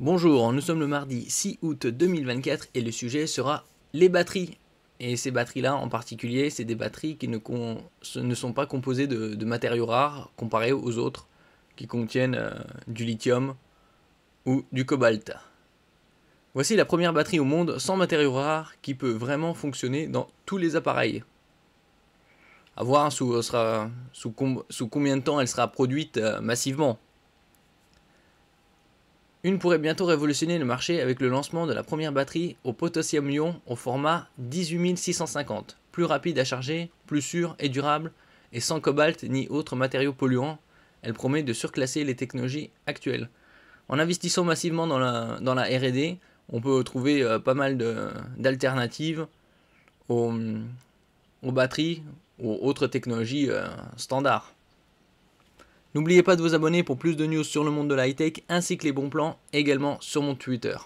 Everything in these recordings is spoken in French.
Bonjour, nous sommes le mardi 6 août 2024 et le sujet sera les batteries. Et ces batteries-là en particulier, c'est des batteries qui ne, sont pas composées de, matériaux rares comparés aux autres qui contiennent euh, du lithium ou du cobalt. Voici la première batterie au monde sans matériaux rares qui peut vraiment fonctionner dans tous les appareils. A voir sous, sous, combien de temps elle sera produite euh, massivement. Une pourrait bientôt révolutionner le marché avec le lancement de la première batterie au potassium-ion au format 18650, plus rapide à charger, plus sûre et durable, et sans cobalt ni autres matériaux polluants. Elle promet de surclasser les technologies actuelles. En investissant massivement dans la, RD, on peut trouver euh, pas mal d'alternatives aux, batteries ou autres technologies euh, standards. N'oubliez pas de vous abonner pour plus de news sur le monde de la high-tech ainsi que les bons plans, également sur mon Twitter.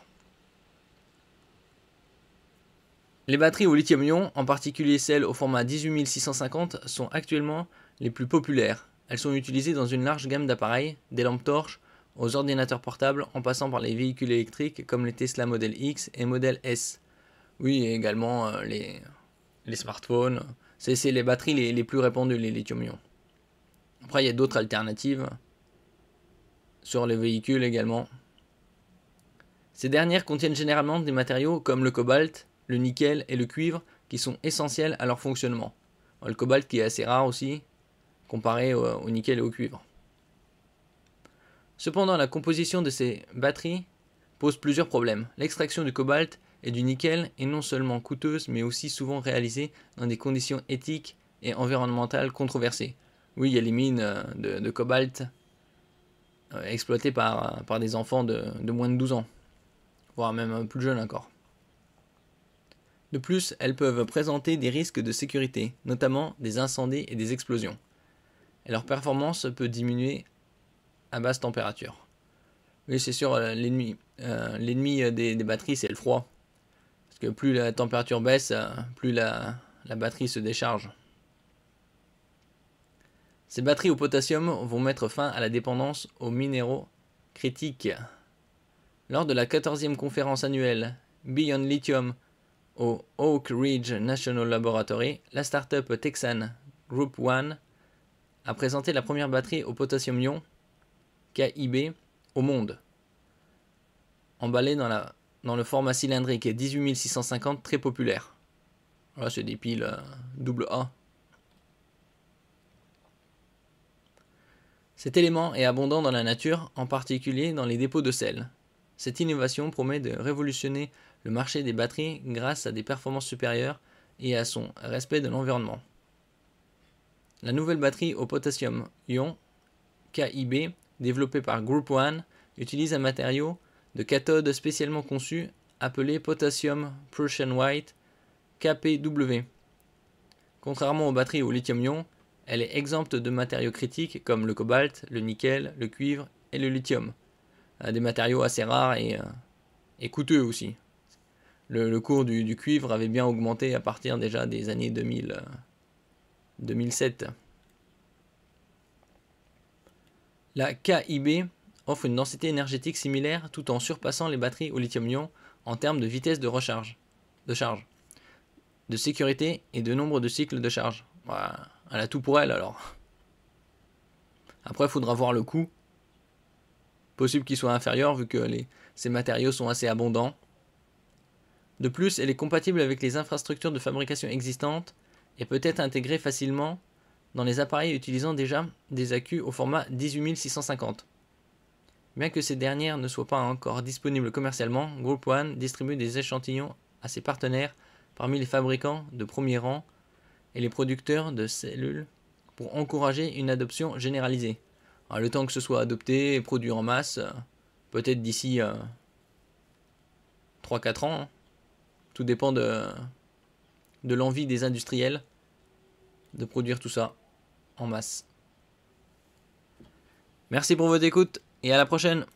Les batteries au lithium-ion, en particulier celles au format 18650, sont actuellement les plus populaires. Elles sont utilisées dans une large gamme d'appareils, des lampes torches, aux ordinateurs portables, en passant par les véhicules électriques comme les Tesla Model X et Model S. Oui, également euh, les, smartphones. C'est les batteries les, les plus répandues, les lithium-ion. Après, il y a d'autres alternatives sur les véhicules également. Ces dernières contiennent généralement des matériaux comme le cobalt, le nickel et le cuivre qui sont essentiels à leur fonctionnement. Le cobalt qui est assez rare aussi comparé au, nickel et au cuivre. Cependant, la composition de ces batteries pose plusieurs problèmes. L'extraction du cobalt et du nickel est non seulement coûteuse mais aussi souvent réalisée dans des conditions éthiques et environnementales controversées. Oui, il y a les mines euh, de, cobalt euh, exploitées par, euh, par des enfants de, moins de 12 ans, voire même plus jeunes encore. De plus, elles peuvent présenter des risques de sécurité, notamment des incendies et des explosions. Et leur performance peut diminuer à basse température. Oui, c'est sûr, l'ennemi l'ennemi des, batteries, c'est le froid. Parce que plus la température baisse, plus la batterie se décharge. Ces batteries au potassium vont mettre fin à la dépendance aux minéraux critiques. Lors de la 14e conférence annuelle Beyond Lithium au Oak Ridge National Laboratory, la start-up Texan Group One a présenté la première batterie au potassium-ion KIB au monde. Emballée dans, dans le format cylindrique 18650 très populaire. Voilà, c'est des piles euh, double A Cet élément est abondant dans la nature, en particulier dans les dépôts de sel. Cette innovation promet de révolutionner le marché des batteries grâce à des performances supérieures et à son respect de l'environnement. La nouvelle batterie au potassium ion KIB, développée par Group One, utilise un matériau de cathode spécialement conçu appelé potassium Prussian White KPW. Contrairement aux batteries au lithium-ion, elle est exempte de matériaux critiques comme le cobalt, le nickel, le cuivre et le lithium. Euh, des matériaux assez rares et, euh, coûteux aussi. Le, cours du, cuivre avait bien augmenté à partir déjà des années 2000, 2007. Euh, La KIB offre une densité énergétique similaire tout en surpassant les batteries au lithium-ion en termes de vitesse de recharge, de charge, de sécurité et de nombre de cycles de charge. Elle a tout pour elle alors. Après, il faudra voir le coût. Possible qu'il soit inférieur vu que les, ces matériaux sont assez abondants. De plus, elle est compatible avec les infrastructures de fabrication existantes et peut être intégrée facilement dans les appareils utilisant déjà des accus au format 18650. Bien que ces dernières ne soient pas encore disponibles commercialement, Group One distribue des échantillons à ses partenaires parmi les fabricants de premier rang et les producteurs de cellules pour encourager une adoption généralisée. Hein, le temps que ce soit adopté et produit en masse, euh, peut-être d'ici 3-4 euh, ans, hein. tout dépend de, de l'envie des industriels de produire tout ça en masse. Merci pour votre écoute et à la prochaine